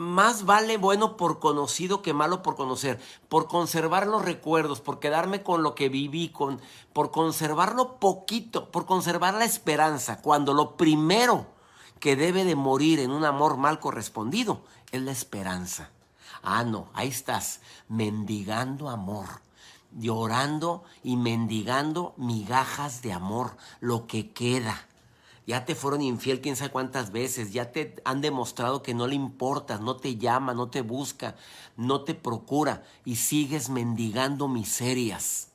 más vale bueno por conocido que malo por conocer, por conservar los recuerdos, por quedarme con lo que viví, con, por conservarlo poquito, por conservar la esperanza, cuando lo primero que debe de morir en un amor mal correspondido es la esperanza. Ah, no, ahí estás, mendigando amor, llorando y mendigando migajas de amor, lo que queda ya te fueron infiel quién sabe cuántas veces, ya te han demostrado que no le importas, no te llama, no te busca, no te procura y sigues mendigando miserias.